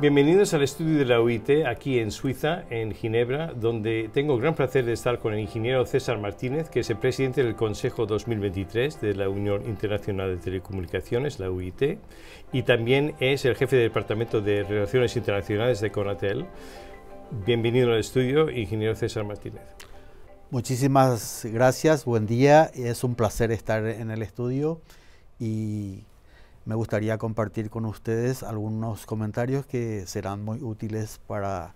Bienvenidos al estudio de la UIT aquí en Suiza, en Ginebra, donde tengo gran placer de estar con el ingeniero César Martínez, que es el presidente del Consejo 2023 de la Unión Internacional de Telecomunicaciones, la UIT, y también es el jefe del Departamento de Relaciones Internacionales de Conatel. Bienvenido al estudio, ingeniero César Martínez. Muchísimas gracias, buen día, es un placer estar en el estudio y me gustaría compartir con ustedes algunos comentarios que serán muy útiles para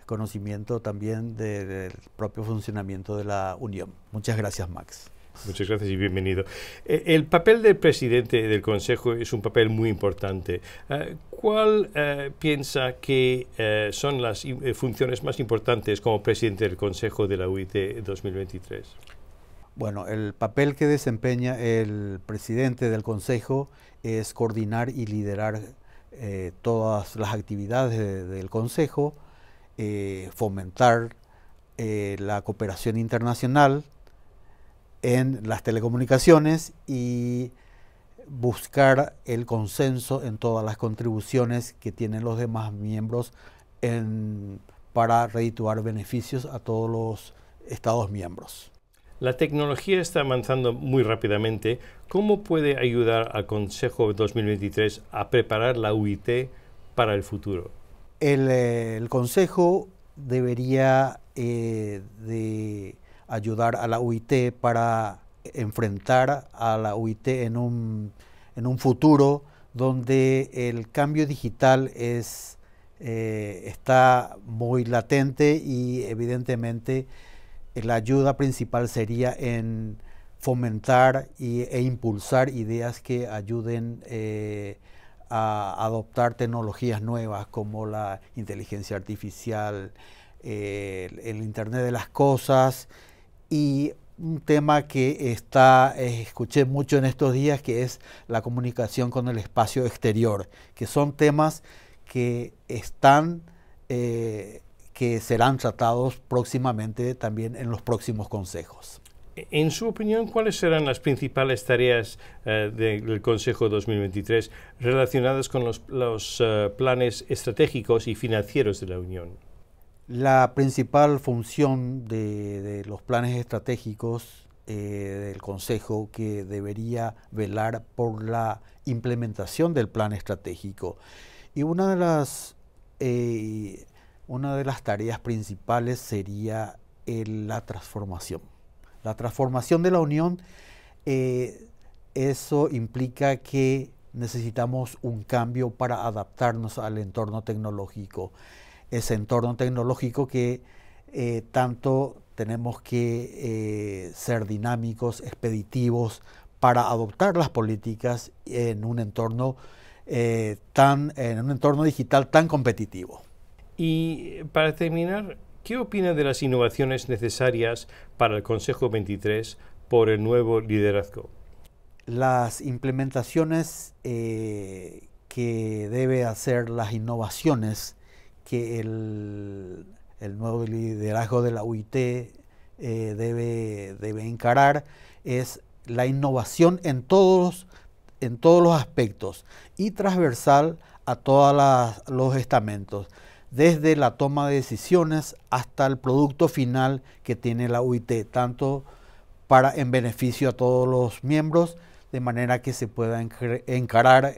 el conocimiento también del propio funcionamiento de la Unión. Muchas gracias, Max. Muchas gracias y bienvenido. Eh, el papel del presidente del Consejo es un papel muy importante. Eh, ¿Cuál eh, piensa que son las funciones más importantes como presidente del Consejo de la UIT 2023? Bueno, el papel que desempeña el presidente del Consejo es coordinar y liderar eh, todas las actividades del Consejo, eh, fomentar eh, la cooperación internacional en las telecomunicaciones y buscar el consenso en todas las contribuciones que tienen los demás miembros para redituar beneficios a todos los Estados miembros. La tecnología está avanzando muy rápidamente. ¿Cómo puede ayudar al Consejo 2023 a preparar la UIT para el futuro? El, eh, Consejo debería eh, de ayudar a la UIT para enfrentar a la UIT en un, futuro donde el cambio digital es, eh, está muy latente y evidentemente eh, la ayuda principal sería en fomentar e impulsar ideas que ayuden eh, a adoptar tecnologías nuevas como la inteligencia artificial, el, Internet de las Cosas y un tema que está, eh, escuché mucho en estos días que es la comunicación con el espacio exterior, que son temas que están que serán tratados próximamente también en los próximos consejos. En su opinión, ¿cuáles serán las principales tareas eh, del Consejo 2023 relacionadas con los, eh, planes estratégicos y financieros de la Unión? La principal función de, los planes estratégicos eh, del Consejo que debería velar por la implementación del plan estratégico. Y una de las una de las tareas principales sería la transformación. La transformación de la unión, eh, eso implica que necesitamos un cambio para adaptarnos al entorno tecnológico. Ese entorno tecnológico que eh, tanto tenemos que eh, ser dinámicos, expeditivos, para adoptar las políticas en un entorno, tan, en un entorno digital tan competitivo. Y para terminar, ¿qué opina de las innovaciones necesarias para el Consejo 23 por el nuevo liderazgo? Las implementaciones eh, que debe hacer, las innovaciones que el, nuevo liderazgo de la UIT eh, debe, debe encarar es la innovación en todos, en todos los aspectos y transversal a todos los estamentos desde la toma de decisiones hasta el producto final que tiene la UIT, tanto para, en beneficio a todos los miembros, de manera que se pueda encarar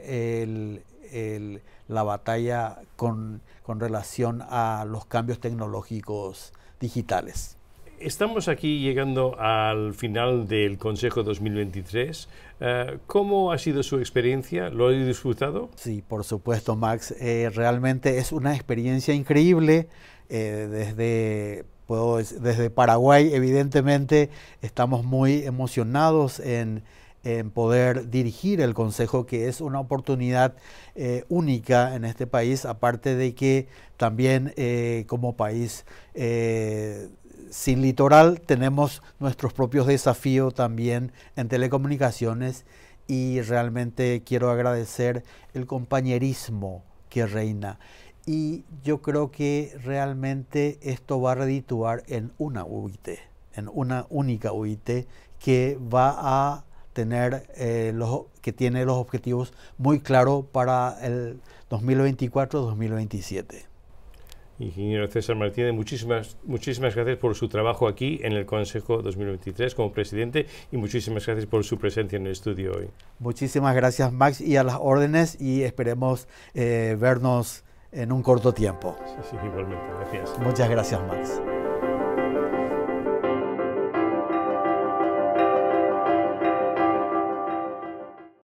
la batalla con relación a los cambios tecnológicos digitales. Estamos aquí llegando al final del Consejo 2023. Eh, ¿Cómo ha sido su experiencia? ¿Lo ha disfrutado? Sí, por supuesto, Max. Eh, realmente es una experiencia increíble. Eh, desde, desde Paraguay, evidentemente, estamos muy emocionados en, poder dirigir el Consejo, que es una oportunidad única en este país, aparte de que también como país sin litoral tenemos nuestros propios desafíos también en telecomunicaciones y realmente quiero agradecer el compañerismo que reina. Y yo creo que realmente esto va a redituar en una UIT, en una única UIT que va a tener eh, los que tiene los objetivos muy claros para el 2024-2027. Ingeniero César Martínez, muchísimas, muchísimas gracias por su trabajo aquí en el Consejo 2023 como presidente y muchísimas gracias por su presencia en el estudio hoy. Muchísimas gracias Max y a las órdenes y esperemos eh, vernos en un corto tiempo. sí, igualmente, gracias. Muchas gracias Max.